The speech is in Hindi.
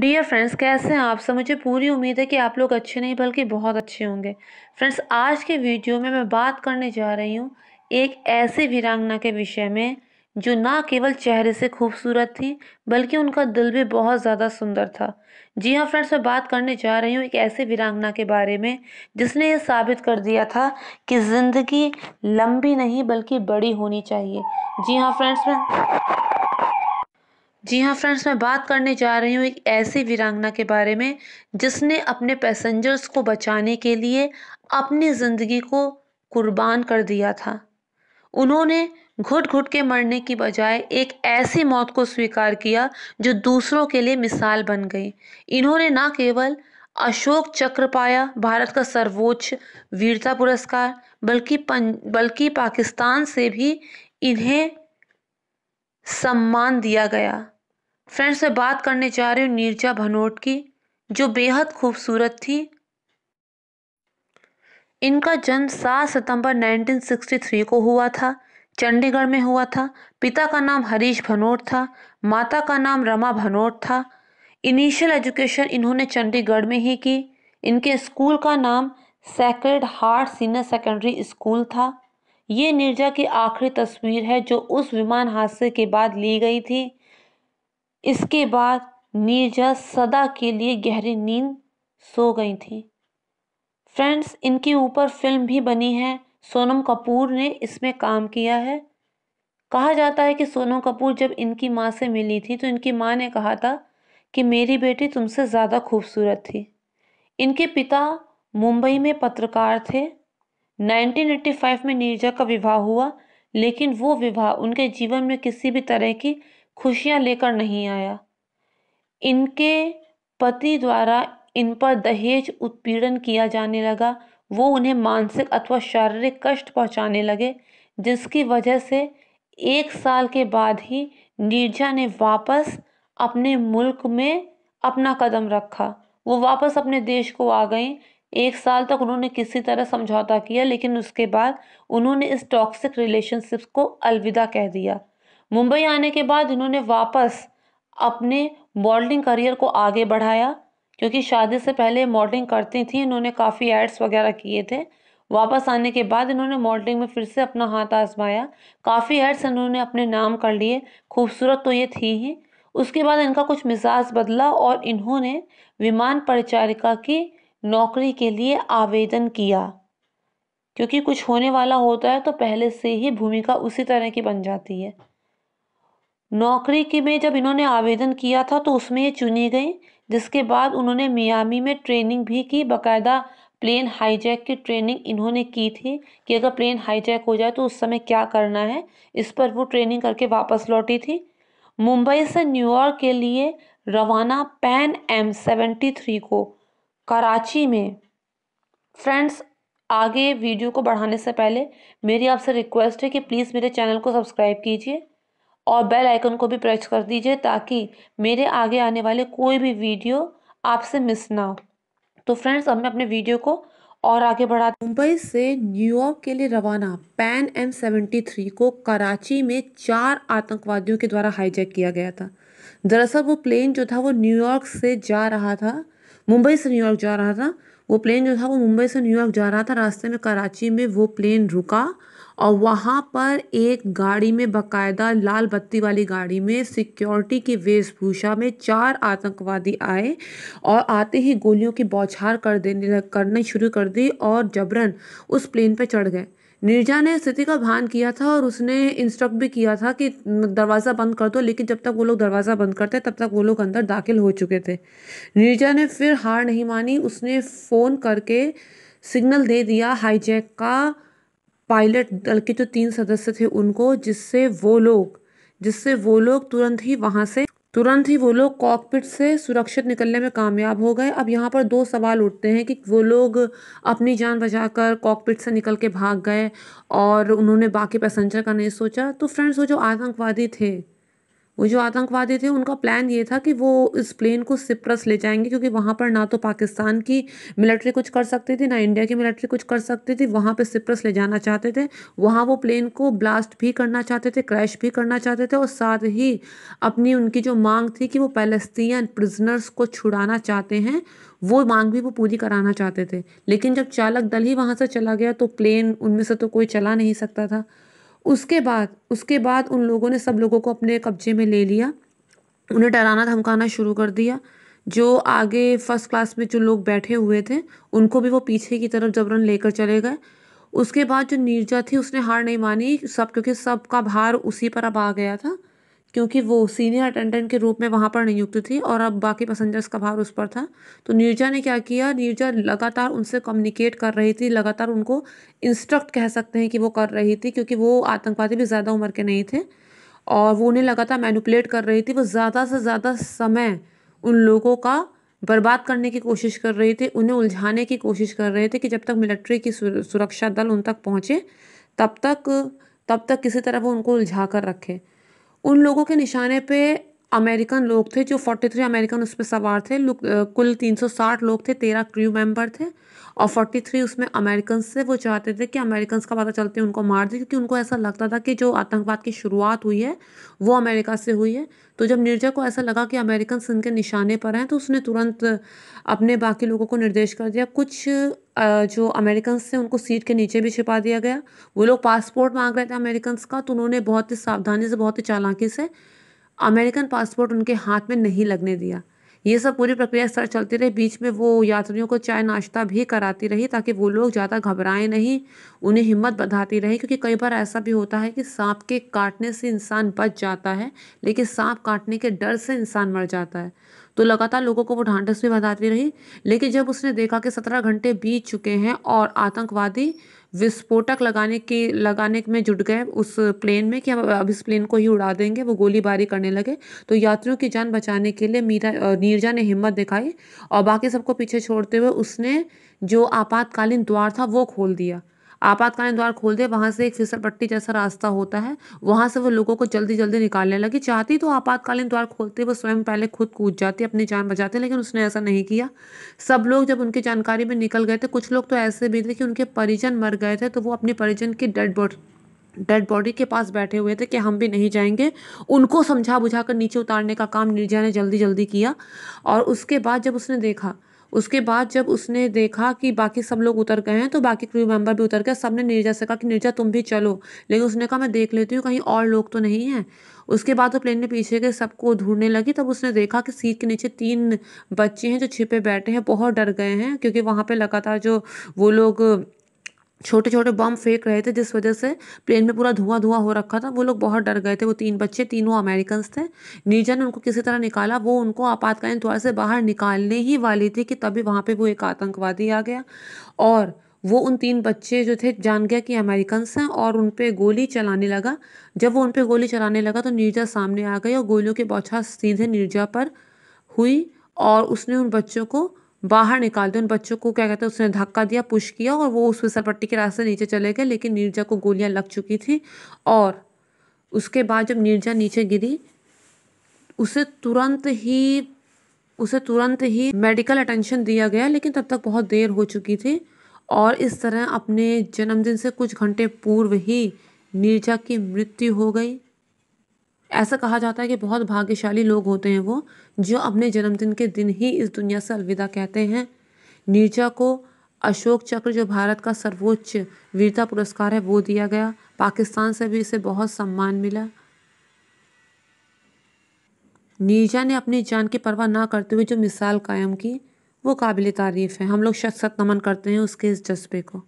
डियर फ्रेंड्स कैसे हैं आप सब मुझे पूरी उम्मीद है कि आप लोग अच्छे नहीं बल्कि बहुत अच्छे होंगे फ्रेंड्स आज के वीडियो में मैं बात करने जा रही हूँ एक ऐसे वीरांगना के विषय में जो ना केवल चेहरे से खूबसूरत थी बल्कि उनका दिल भी बहुत ज़्यादा सुंदर था जी हाँ फ्रेंड्स मैं बात करने जा रही हूँ एक ऐसे वीरांगना के बारे में जिसने ये साबित कर दिया था कि ज़िंदगी लंबी नहीं बल्कि बड़ी होनी चाहिए जी हाँ फ्रेंड्स मैं जी हाँ फ्रेंड्स मैं बात करने जा रही हूँ एक ऐसी वीरांगना के बारे में जिसने अपने पैसेंजर्स को बचाने के लिए अपनी ज़िंदगी को कुर्बान कर दिया था उन्होंने घुट घुट के मरने की बजाय एक ऐसी मौत को स्वीकार किया जो दूसरों के लिए मिसाल बन गई इन्होंने ना केवल अशोक चक्र पाया भारत का सर्वोच्च वीरता पुरस्कार बल्कि पं बल्कि पाकिस्तान से भी इन्हें सम्मान दिया गया फ्रेंड्स से बात करने जा रही हूँ नीरजा भनोट की जो बेहद खूबसूरत थी इनका जन्म 7 सितंबर 1963 को हुआ था चंडीगढ़ में हुआ था पिता का नाम हरीश भनोट था माता का नाम रमा भनोट था इनिशियल एजुकेशन इन्होंने चंडीगढ़ में ही की इनके स्कूल का नाम sacred heart senior secondary school था ये नीरजा की आखिरी तस्वीर है जो उस विमान हादसे के बाद ली गई थी इसके बाद नीरजा सदा के लिए गहरी नींद सो गई थी फ्रेंड्स इनके ऊपर फिल्म भी बनी है सोनम कपूर ने इसमें काम किया है कहा जाता है कि सोनम कपूर जब इनकी माँ से मिली थी तो इनकी माँ ने कहा था कि मेरी बेटी तुमसे ज़्यादा खूबसूरत थी इनके पिता मुंबई में पत्रकार थे 1985 में नीरजा का विवाह हुआ लेकिन वो विवाह उनके जीवन में किसी भी तरह की खुशियाँ लेकर नहीं आया इनके पति द्वारा इन पर दहेज उत्पीड़न किया जाने लगा वो उन्हें मानसिक अथवा शारीरिक कष्ट पहुँचाने लगे जिसकी वजह से एक साल के बाद ही नीरजा ने वापस अपने मुल्क में अपना कदम रखा वो वापस अपने देश को आ गई एक साल तक उन्होंने किसी तरह समझौता किया लेकिन उसके बाद उन्होंने इस टॉक्सिक रिलेशनशिप को अलविदा कह दिया मुंबई आने के बाद इन्होंने वापस अपने मॉडलिंग करियर को आगे बढ़ाया क्योंकि शादी से पहले मॉडलिंग करती थी इन्होंने काफ़ी एड्स वगैरह किए थे वापस आने के बाद इन्होंने मॉडलिंग में फिर से अपना हाथ आजमाया काफ़ी एड्स इन्होंने अपने नाम कर लिए खूबसूरत तो ये थी ही उसके बाद इनका कुछ मिजाज बदला और इन्होंने विमान परिचारिका की नौकरी के लिए आवेदन किया क्योंकि कुछ होने वाला होता है तो पहले से ही भूमिका उसी तरह की बन जाती है नौकरी के में जब इन्होंने आवेदन किया था तो उसमें ये चुनी गई जिसके बाद उन्होंने मियामी में ट्रेनिंग भी की बाकायदा प्लेन हाईजैक की ट्रेनिंग इन्होंने की थी कि अगर प्लेन हाईजैक हो जाए तो उस समय क्या करना है इस पर वो ट्रेनिंग करके वापस लौटी थी मुंबई से न्यूयॉर्क के लिए रवाना पैन एम सेवेंटी थ्री को कराची में फ्रेंड्स आगे वीडियो को बढ़ाने से पहले मेरी आपसे रिक्वेस्ट है कि प्लीज़ मेरे चैनल को सब्सक्राइब कीजिए और बेल आइकन को भी प्रेस कर दीजिए ताकि मेरे आगे आने वाले कोई भी वीडियो आपसे मिस ना हो तो फ्रेंड्स अब मैं अपने वीडियो को और आगे बढ़ा मुंबई से न्यूयॉर्क के लिए रवाना पैन एम सेवेंटी थ्री को कराची में चार आतंकवादियों के द्वारा हाईजैक किया गया था दरअसल वो प्लेन जो था वो न्यूयॉर्क से जा रहा था मुंबई से न्यूयॉर्क जा रहा था वो प्लेन जो था वो मुंबई से न्यूयॉर्क जा रहा था रास्ते में कराची में वो प्लेन रुका और वहाँ पर एक गाड़ी में बकायदा लाल बत्ती वाली गाड़ी में सिक्योरिटी की वेशभूषा में चार आतंकवादी आए और आते ही गोलियों की बौछार कर देने करना शुरू कर दी और जबरन उस प्लेन पर चढ़ गए नीरजा ने स्थिति का भान किया था और उसने इंस्ट्रक्ट भी किया था कि दरवाज़ा बंद कर दो लेकिन जब तक वो लोग दरवाज़ा बंद करते तब तक वो लोग अंदर दाखिल हो चुके थे नीरजा ने फिर हार नहीं मानी उसने फ़ोन करके सिग्नल दे दिया हाईजैक का पायलट दल के जो तीन सदस्य थे उनको जिससे वो लोग जिससे वो लोग तुरंत ही वहाँ से तुरंत ही वो लोग कॉकपिट से सुरक्षित निकलने में कामयाब हो गए अब यहाँ पर दो सवाल उठते हैं कि वो लोग अपनी जान बचाकर कॉकपिट से निकल के भाग गए और उन्होंने बाकी पैसेंजर का नहीं सोचा तो फ्रेंड्स वो जो आतंकवादी थे वो जो आतंकवादी थे उनका प्लान ये था कि वो इस प्लेन को सिप्रस ले जाएंगे क्योंकि वहाँ पर ना तो पाकिस्तान की मिलिट्री कुछ कर सकती थी ना इंडिया की मिलिट्री कुछ कर सकती थी वहाँ पे सिप्रस ले जाना चाहते थे वहाँ वो प्लेन को ब्लास्ट भी करना चाहते थे क्रैश भी करना चाहते थे और साथ ही अपनी उनकी जो मांग थी कि वो पैलेस्तीन प्रिजनर्स को छुड़ाना चाहते हैं वो मांग भी वो पूरी कराना चाहते थे लेकिन जब चालक दल ही वहाँ से चला गया तो प्लेन उनमें से तो कोई चला नहीं सकता था उसके बाद उसके बाद उन लोगों ने सब लोगों को अपने कब्जे में ले लिया उन्हें डराना धमकाना शुरू कर दिया जो आगे फर्स्ट क्लास में जो लोग बैठे हुए थे उनको भी वो पीछे की तरफ जबरन लेकर चले गए उसके बाद जो नीरजा थी उसने हार नहीं मानी सब क्योंकि सब का भार उसी पर अब आ गया था क्योंकि वो सीनियर अटेंडेंट के रूप में वहाँ पर नियुक्त थी और अब बाकी पैसेंजर्स का भार उस पर था तो नीरजा ने क्या किया नीरजा लगातार उनसे कम्युनिकेट कर रही थी लगातार उनको इंस्ट्रक्ट कह सकते हैं कि वो कर रही थी क्योंकि वो आतंकवादी भी ज़्यादा उम्र के नहीं थे और वो उन्हें लगातार मैनुपलेट कर रही थी वो ज़्यादा से ज़्यादा समय उन लोगों का बर्बाद करने की कोशिश कर रही थी उन्हें उलझाने की कोशिश कर रहे थे कि जब तक मिलिट्री की सुरक्षा दल उन तक पहुँचे तब तक तब तक किसी तरह वो उनको उलझा कर रखे उन लोगों के निशाने पे अमेरिकन लोग थे जो 43 अमेरिकन उस पर सवार थे कुल 360 लोग थे तेरह क्रू मेंबर थे और 43 उसमें अमेरिकन थे वो चाहते थे कि अमेरिकन का पता चलते उनको मार दें क्योंकि उनको ऐसा लगता था कि जो आतंकवाद की शुरुआत हुई है वो अमेरिका से हुई है तो जब निर्जा को ऐसा लगा कि अमेरिकन इनके निशाने पर हैं तो उसने तुरंत अपने बाकी लोगों को निर्देश कर दिया कुछ जो अमेरिकन थे उनको सीट के नीचे भी छिपा दिया गया वो लोग पासपोर्ट मांग रहे थे अमेरिकन का तो उन्होंने बहुत ही सावधानी से बहुत ही चालाकी से अमेरिकन पासपोर्ट उनके हाथ में नहीं लगने दिया ये सब पूरी प्रक्रिया सर चलती रही बीच में वो यात्रियों को चाय नाश्ता भी कराती रही ताकि वो लोग ज़्यादा घबराएं नहीं उन्हें हिम्मत बढ़ाती रही क्योंकि कई बार ऐसा भी होता है कि सांप के काटने से इंसान बच जाता है लेकिन सांप काटने के डर से इंसान मर जाता है तो लगातार लोगों को वो ढांढस भी बताती रही लेकिन जब उसने देखा कि सत्रह घंटे बीत चुके हैं और आतंकवादी विस्फोटक लगाने की लगाने में जुट गए उस प्लेन में कि हम अब इस प्लेन को ही उड़ा देंगे वो गोलीबारी करने लगे तो यात्रियों की जान बचाने के लिए मीरा नीरजा ने हिम्मत दिखाई और बाकी सबको पीछे छोड़ते हुए उसने जो आपातकालीन द्वार था वो खोल दिया आपातकालीन द्वार खोल दिया वहाँ से एक फिसल पट्टी जैसा रास्ता होता है वहाँ से वो लोगों को जल्दी जल्दी निकालने लगी चाहती तो आपातकालीन द्वार खोलते वो स्वयं पहले खुद कूद जाती अपनी जान बचाते लेकिन उसने ऐसा नहीं किया सब लोग जब उनकी जानकारी में निकल गए थे कुछ लोग तो ऐसे भी थे कि उनके परिजन मर गए थे तो वो अपने परिजन की डेड बॉडी डेड बॉडी के पास बैठे हुए थे कि हम भी नहीं जाएंगे उनको समझा बुझा कर नीचे उतारने का काम निर्जा ने जल्दी जल्दी किया और उसके बाद जब उसने देखा उसके बाद जब उसने देखा कि बाकी सब लोग उतर गए हैं तो बाकी क्रू मेंबर भी उतर गए सब ने नीरजा से कहा कि नीरजा तुम भी चलो लेकिन उसने कहा मैं देख लेती हूँ कहीं और लोग तो नहीं हैं उसके बाद वो प्लेन में पीछे के सबको ढूंढने लगी तब उसने देखा कि सीट के नीचे तीन बच्चे हैं जो छिपे बैठे हैं बहुत डर गए हैं क्योंकि वहाँ पर लगातार जो वो लोग छोटे छोटे बम फेंक रहे थे जिस वजह से प्लेन में पूरा धुआं धुआं हो रखा था वो लोग बहुत डर गए थे वो तीन बच्चे तीनों अमेरिकन थे नीजा ने उनको किसी तरह निकाला वो उनको आपातकालीन तौर से बाहर निकालने ही वाली थी कि तभी वहाँ पर वो एक आतंकवादी आ गया और वो उन तीन बच्चे जो थे जान गया कि अमेरिकन हैं और उन पर गोली चलाने लगा जब वो उन पर गोली चलाने लगा तो नीरजा सामने आ गई और गोलियों के बौछार सीधे नीरजा पर हुई और उसने उन बच्चों को बाहर निकाल दिया उन बच्चों को क्या कहते हैं उसने धक्का दिया पुश किया और वो उस फिसलपट्टी पट्टी के रास्ते नीचे चले गए लेकिन नीरजा को गोलियां लग चुकी थी और उसके बाद जब नीरजा नीचे गिरी उसे तुरंत ही उसे तुरंत ही मेडिकल अटेंशन दिया गया लेकिन तब तक बहुत देर हो चुकी थी और इस तरह अपने जन्मदिन से कुछ घंटे पूर्व ही नीरजा की मृत्यु हो गई ऐसा कहा जाता है कि बहुत भाग्यशाली लोग होते हैं वो जो अपने जन्मदिन के दिन ही इस दुनिया से अलविदा कहते हैं नीरजा को अशोक चक्र जो भारत का सर्वोच्च वीरता पुरस्कार है वो दिया गया पाकिस्तान से भी इसे बहुत सम्मान मिला नीरजा ने अपनी जान की परवाह ना करते हुए जो मिसाल कायम की वो काबिल तारीफ़ है हम लोग शत नमन करते हैं उसके इस जज्बे को